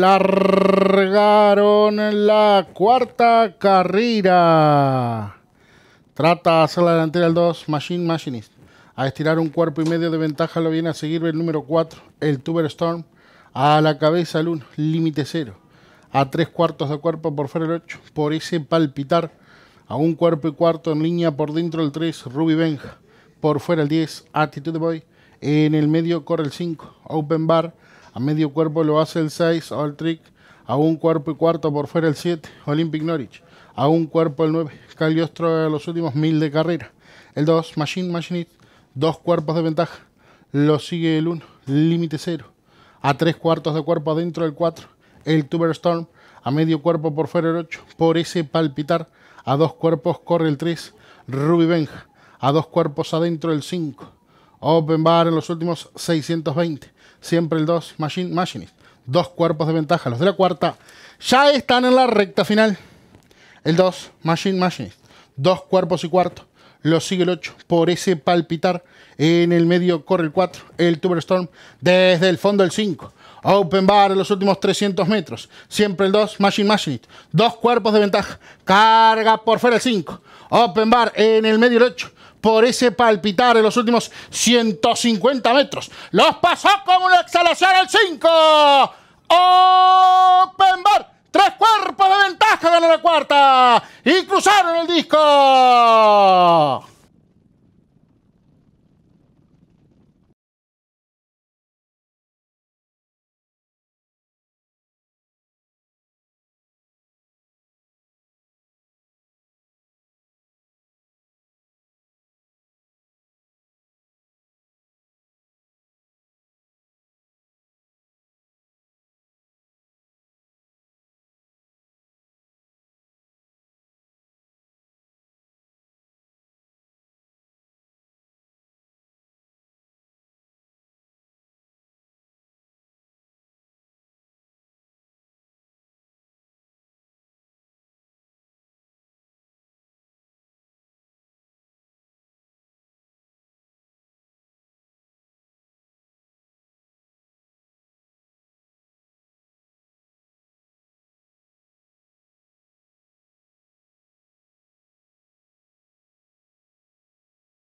Largaron la cuarta carrera. Trata hacer la delantera el 2, Machine Machinist. A estirar un cuerpo y medio de ventaja lo viene a seguir el número 4, el Tuber Storm. A la cabeza el 1, límite 0. A tres cuartos de cuerpo por fuera el 8, por ese palpitar. A un cuerpo y cuarto en línea por dentro el 3, Ruby Benja. Por fuera el 10, Attitude Boy en el medio corre el 5, open bar. A medio cuerpo lo hace el 6, all trick. A un cuerpo y cuarto por fuera el 7, Olympic Norwich. A un cuerpo el 9, Caliostro a los últimos 1000 de carrera. El 2, Machine Machinist. Dos cuerpos de ventaja. Lo sigue el 1, límite 0. A tres cuartos de cuerpo adentro el 4, el Tuber Storm... A medio cuerpo por fuera el 8, por ese palpitar. A dos cuerpos corre el 3, Ruby Benja. A dos cuerpos adentro el 5 Open Bar en los últimos 620. Siempre el 2 Machine, Machinist. Dos cuerpos de ventaja. Los de la cuarta ya están en la recta final. El 2 Machine Machinist. Dos cuerpos y cuarto. Lo sigue el 8 por ese palpitar. En el medio corre el 4. El tuber storm, desde el fondo el 5. Open Bar en los últimos 300 metros. Siempre el 2, Machine Machinist. Dos cuerpos de ventaja. Carga por fuera el 5. Open Bar en el medio el 8 por ese palpitar en los últimos 150 metros. Los pasó con una exhalación al 5. Open bar. Tres cuerpos de ventaja ganó la cuarta. Y cruzaron el disco.